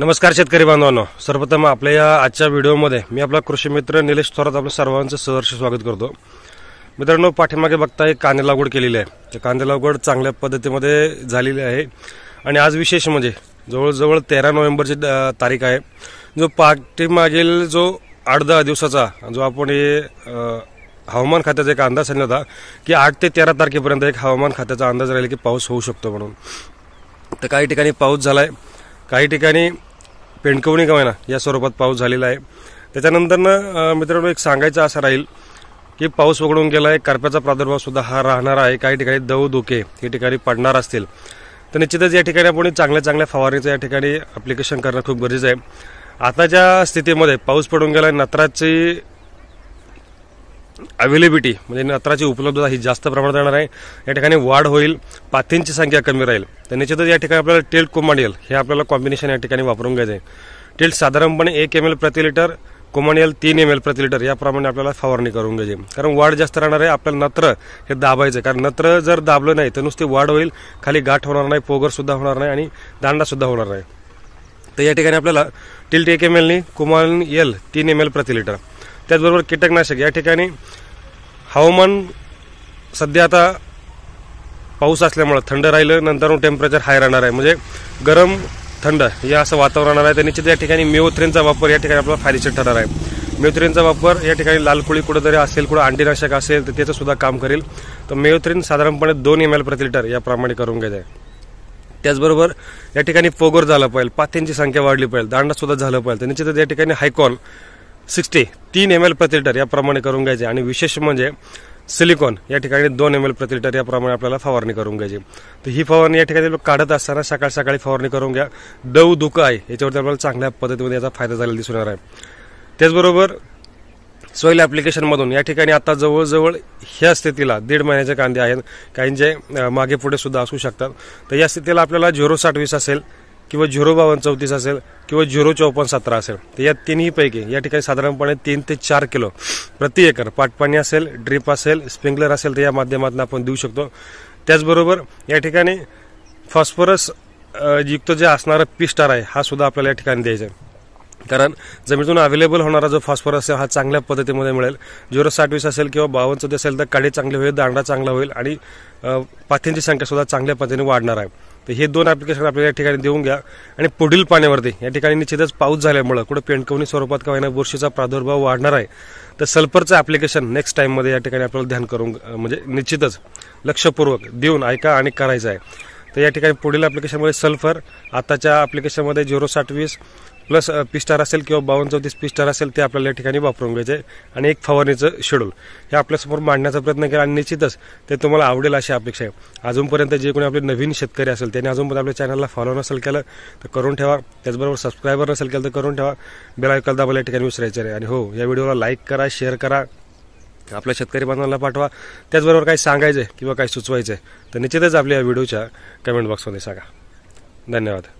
नमस्कार शेतकरी बांधवांनो सर्वप्रथम आपल्या या आजच्या व्हिडिओमध्ये मी आपला कृषी मित्र निलेश थोरात आपल्या सर्वांचं सहर्ष स्वागत करतो मित्रांनो पाठीमागे बघता एक कांदे लागवड केलेली आहे तर कांदे लागवड चांगल्या पद्धतीमध्ये झालेली आहे आणि आज विशेष म्हणजे जवळजवळ तेरा नोव्हेंबरची तारीख आहे जो पाठीमागील जो आठ दहा दिवसाचा जो आपण हे हवामान खात्याचा एक अंदाज सांगला होता की आठ ते तेरा तारखेपर्यंत एक हवामान खात्याचा अंदाज राहील की पाऊस होऊ शकतो म्हणून तर काही ठिकाणी पाऊस झाला आहे काही ठिकाणी पेणकवणी का या स्वरूपात पाऊस झालेला आहे त्याच्यानंतरनं मित्रांनो एक सांगायचं असं राहील की पाऊस वगळून गेला आहे करप्याचा प्रादुर्भाव सुद्धा हा राहणार आहे काही ठिकाणी दव धुके हे ठिकाणी पडणार असतील तर निश्चितच या ठिकाणी आपण चांगल्या चांगल्या फवारणीचं या ठिकाणी अप्लिकेशन करणं खूप गरजेचं आहे आताच्या स्थितीमध्ये पाऊस पडून गेला नत्राची अवेलेबिलिटी म्हणजे नत्राची उपलब्धता ही जास्त प्रमाणात राहणार आहे या ठिकाणी वाढ होईल पातींची संख्या कमी राहील तर निश्चितच या ठिकाणी आपल्याला टेल्ट कोमांडियल हे आपल्याला कॉम्बिनेशन या ठिकाणी वापरून घ्यायचं आहे टेल्ट साधारणपणे एक एम एल प्रति लिटर कोमांडियल तीन एम एल प्रति लिटर याप्रमाणे आपल्याला फवारणी करून घ्यायची कारण वाढ जास्त राहणार आहे आपल्याला नत्र हे दाबायचं कारण नत्र जर दाबलं नाही तर नुसती वाढ होईल खाली गाठ होणार नाही पोगरसुद्धा होणार नाही आणि दांडासुद्धा होणार नाही तर या ठिकाणी आपल्याला टिल्ट एक एम एलनी कुमान एल तीन एम एल प्रति लिटर त्याचबरोबर कीटकनाशक या ठिकाणी हवामान सध्या आता पाऊस असल्यामुळं थंड राहिलं नंतर टेम्परेचर हाय राहणार आहे म्हणजे गरम थंड हे असं वातावरण राहणार आहे तर निश्चित या ठिकाणी मेओथ्रेनचा वापर या ठिकाणी आपला फायदेशीर ठरणार आहे मेवथ्रेनचा वापर या ठिकाणी लाल कुठं जरी असेल कुठं अंडीनाशक असेल तर त्याचं सुद्धा काम करेल तर मेवथ्रेन साधारणपणे दोन एम एल प्रति लिटर याप्रमाणे करून घेत आहे त्याचबरोबर या ठिकाणी फोगोर झालं पाहिजे पाथ्यांची संख्या वाढली पाहिजे सुद्धा झालं पाहिजे तर निश्चितच या ठिकाणी हायकॉन सिक्स्टी तीन एम एल लिटर याप्रमाणे करून घ्यायचे आणि विशेष म्हणजे सिलिकॉन या ठिकाणी दोन एम एल प्रतिलिटर याप्रमाणे आपल्याला फवारणी करून घ्यायची तर ही फवारणी या ठिकाणी काढत असताना सकाळ सकाळी फवारणी करून घ्या डव दुखं आहे याच्यावरती आपल्याला चांगल्या पद्धतीमध्ये याचा फायदा झालेला दिसून येणार आहे त्याचबरोबर सोईल ॲप्लिकेशनमधून या ठिकाणी आता जवळजवळ ह्या स्थितीला दीड महिन्याचे कांदे आहेत जे मागे पुढे सुद्धा असू शकतात तर या स्थितीला आपल्याला झिरो साठवीस असेल किंवा झिरो बावन्न चौतीस असेल किंवा झिरो चौपन्न सतरा असेल तर या पैकी या ठिकाणी साधारणपणे तीन ते चार किलो प्रति एकर पाटपाणी असेल ड्रीप असेल स्प्रिंकलर असेल तर या माध्यमातून आपण देऊ शकतो त्याचबरोबर या ठिकाणी फॉस्फरस युक्त जे असणारा पिस्टार आहे हा सुद्धा आपल्याला या ठिकाणी द्यायचा आहे कारण जमिनीतून अवेलेबल होणारा जो फॉस्फरस आहे हा चांगल्या पद्धतीमध्ये मिळेल झिरो साठवीस असेल किंवा बावन्न चौदा असेल तर काडी चांगली होईल दांडा चांगला होईल आणि पाथींची संख्या सुद्धा चांगल्या पद्धतीने वाढणार आहे तर हे दोन ॲप्लिकेशन आपल्याला या ठिकाणी देऊन घ्या आणि पुढील पाण्यावरती या ठिकाणी निश्चितच पाऊस झाल्यामुळं कुठं पेंटकवणी स्वरूपात का होईना बुरशीचा प्रादुर्भाव वाढणार आहे तर सल्फरचं ॲप्लिकेशन नेक्स्ट टाईममध्ये या ठिकाणी आपल्याला ध्यान करून म्हणजे निश्चितच लक्षपूर्वक देऊन ऐका आणि करायचं आहे तर या ठिकाणी पुढील ॲप्लिकेशनमध्ये सल्फर आताच्या अप्लिकेशनमध्ये झिरो साठवीस वीस प्लस पिस्टार असेल किंवा बावन्न चौतीस पिस्टार असेल ते आपल्याला या ठिकाणी वापरून घ्यायचे आणि एक फवारणीचं शेड्यूल हे आपल्यासमोर मांडण्याचा प्रयत्न केला आणि निश्चितच ते तुम्हाला आवडेल अशी अपेक्षा आहे अजूनपर्यंत जे कोणी आपले नवीन शेतकरी असेल त्यांनी अजूनपर्यंत आपल्या चॅनलला फॉलो नसेल केलं तर करून ठेवा त्याचबरोबर सबस्क्रायबर नसेल केलं तर करून ठेवा बेलायकल दाबल या ठिकाणी विसरायचं नाही आणि हो या व्हिडिओला लाईक करा शेअर करा आपल्या शेतकरी बांधवांना पाठवा त्याचबरोबर काही सांगायचं आहे किंवा काही सुचवायचं आहे तर निश्चितच आपल्या या व्हिडिओच्या कमेंट बॉक्समध्ये सांगा धन्यवाद